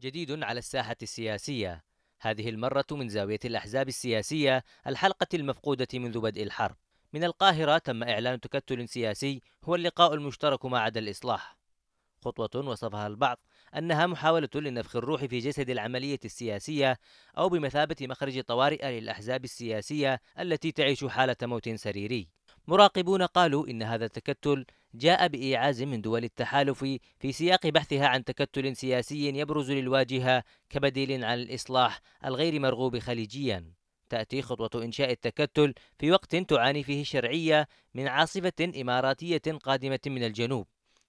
جديد على الساحة السياسية هذه المرة من زاوية الأحزاب السياسية الحلقة المفقودة منذ بدء الحرب من القاهرة تم إعلان تكتل سياسي هو اللقاء المشترك ما عدا الإصلاح خطوة وصفها البعض أنها محاولة لنفخ الروح في جسد العملية السياسية أو بمثابة مخرج طوارئ للأحزاب السياسية التي تعيش حالة موت سريري مراقبون قالوا إن هذا التكتل جاء بإيعاز من دول التحالف في سياق بحثها عن تكتل سياسي يبرز للواجهة كبديل عن الإصلاح الغير مرغوب خليجيا تأتي خطوة إنشاء التكتل في وقت تعاني فيه الشرعية من عاصفة إماراتية قادمة من الجنوب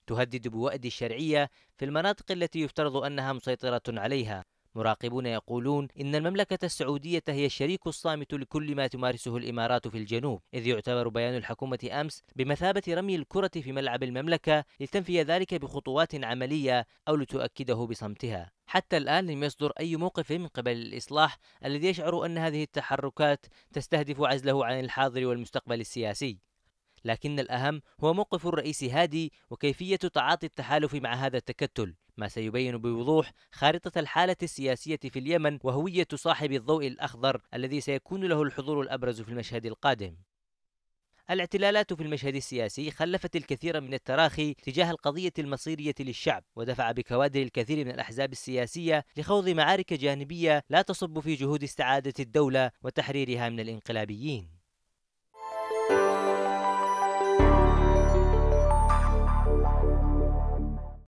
تهدد بوأد الشرعية في المناطق التي يفترض أنها مسيطرة عليها مراقبون يقولون إن المملكة السعودية هي الشريك الصامت لكل ما تمارسه الإمارات في الجنوب إذ يعتبر بيان الحكومة أمس بمثابة رمي الكرة في ملعب المملكة لتنفي ذلك بخطوات عملية أو لتؤكده بصمتها حتى الآن لم يصدر أي موقف من قبل الإصلاح الذي يشعر أن هذه التحركات تستهدف عزله عن الحاضر والمستقبل السياسي لكن الأهم هو موقف الرئيس هادي وكيفية تعاطي التحالف مع هذا التكتل ما سيبين بوضوح خارطة الحالة السياسية في اليمن وهوية صاحب الضوء الأخضر الذي سيكون له الحضور الأبرز في المشهد القادم الاعتلالات في المشهد السياسي خلفت الكثير من التراخي تجاه القضية المصيرية للشعب ودفع بكوادر الكثير من الأحزاب السياسية لخوض معارك جانبية لا تصب في جهود استعادة الدولة وتحريرها من الانقلابيين